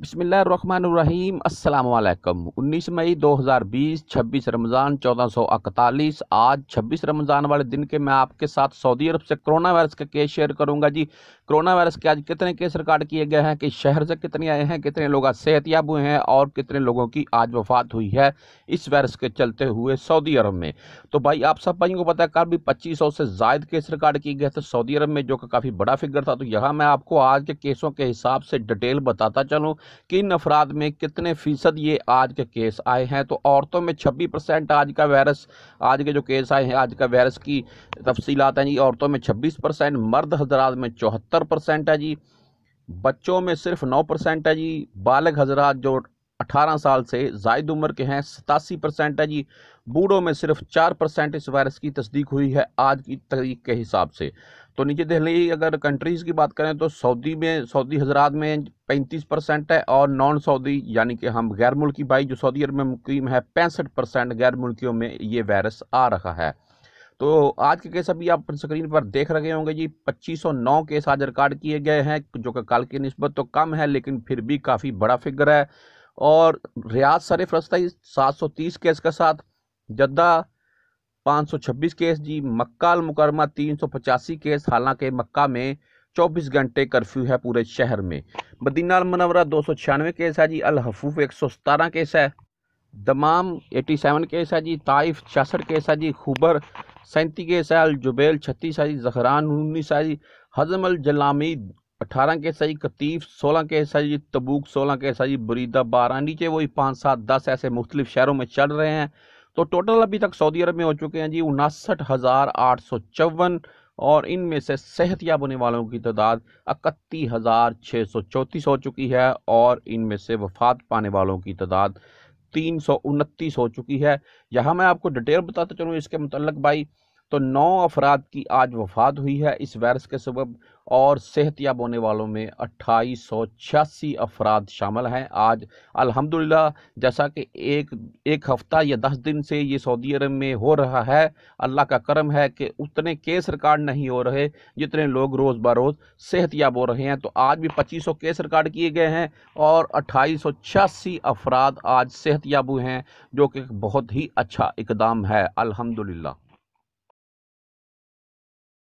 بسم اللہ الرحمن الرحیم السلام علیکم انیس مئی دو ہزار بیس چھبیس رمضان چودہ سو اکتالیس آج چھبیس رمضان والے دن کے میں آپ کے ساتھ سعودی عرب سے کرونا وائرس کے کیس شیئر کروں گا جی کرونا وائرس کے آج کتنے کیس ریکارڈ کیے گئے ہیں کہ شہر سے کتنے آئے ہیں کتنے لوگ آج صحت یاب ہوئے ہیں اور کتنے لوگوں کی آج وفات ہوئی ہے اس وائرس کے چلتے ہوئے سعودی عرب میں تو بھائی آپ سب بھائی کو پتا کل بھی پچیس سو سے زائد کیس ریکارڈ کیے گئے تھے سعودی عرب میں جو کہ کافی بڑا فگر تھا تو یہاں میں آپ کو آج کے کیسوں کے حساب سے ڈیٹیل بتاتا چلوں کہ ان افراد میں کتنے فیصد یہ آج کے کیس آئے ہیں تو عورتوں میں چھبی پرسینٹ آج کا وائرس آج کے جو کیس آئے ہیں آج کا وائرس کی تفصیلات ہیں جی عورتوں میں چھبیس پرسنٹ مرد حضرات میں چوہتر پرسینٹ ہے جی بچوں میں صرف نو پرسینٹ ہے جی بالغ حضرات جو اٹھارہ سال سے زائد عمر کے ہیں ستاسی پرسنٹ ہے جی بوڑھوں میں صرف چار پرسنٹ اس وائرس کی تصدیق ہوئی ہے آج کی تحریک کے حساب سے تو نیچے دہلی اگر کنٹریز کی بات کریں تو سعودی میں سعودی حضرات میں پینتیس پرسنٹ ہے اور نان سعودی یعنی کہ ہم غیر ملکی بھائی جو سعودی عرب میں مقیم ہے پینسٹھ پرسنٹ غیر ملکیوں میں یہ وائرس آ رہا ہے تو آج کے کیس ابھی آپ اسکرین پر دیکھ رہے ہوں گے جی پچیس سو نو کیس آج ریکارڈ کیے گئے ہیں جو کہ کل کی نسبت تو کم ہے لیکن پھر بھی کافی بڑا فگر ہے اور ریاض سرف رست سات سو تیس کیس کے ساتھ جدہ پانچ سو چھبیس کیس جی مکہ المکرمہ تین سو پچاسی کیس حالانکہ مکہ میں چوبیس گھنٹے کرفیو ہے پورے شہر میں مدینہ المنورہ دو سو چھیانوے کیس ہے جی الحفوف ایک سو ستارہ کیس ہے دمام ایٹی سیون کیس ہے جی طائف چھیاسٹھ کیس ہے جی خوبر سینتی کیس ہے الجبیل چھتیس ہے جی زہران انیس ہے جی حضم الجلامی اٹھارہ کے سائی جی کتیف سولہ کے سائی جی تبوک سولہ کے سائی جی بریدہ بارہ نیچے وہی پانچ سات دس ایسے مختلف شہروں میں چل رہے ہیں تو ٹوٹل ابھی تک سعودی عرب میں ہو چکے ہیں جی اناسٹھ ہزار آٹھ سو چون اور ان میں سے صحت یاب ہونے والوں کی تعداد اکتی ہزار چھ سو چونتیس ہو چکی ہے اور ان میں سے وفات پانے والوں کی تعداد تین سو انتیس ہو چکی ہے یہاں میں آپ کو ڈیٹیل بتاتا چلوں اس کے متعلق بھائی تو نو افراد کی آج وفات ہوئی ہے اس وائرس کے سبب اور صحت یاب ہونے والوں میں اٹھائیس سو چھیاسی افراد شامل ہیں آج الحمدللہ جیسا کہ ایک ایک ہفتہ یا دس دن سے یہ سعودی عرب میں ہو رہا ہے اللہ کا کرم ہے کہ اتنے کیس ریکارڈ نہیں ہو رہے جتنے لوگ روز بروز صحتیاب ہو رہے ہیں تو آج بھی پچیس سو کیس ریکارڈ کیے گئے ہیں اور اٹھائیس سو چھیاسی افراد آج ہوئے ہیں جو کہ بہت ہی اچھا اقدام ہے الحمدللہ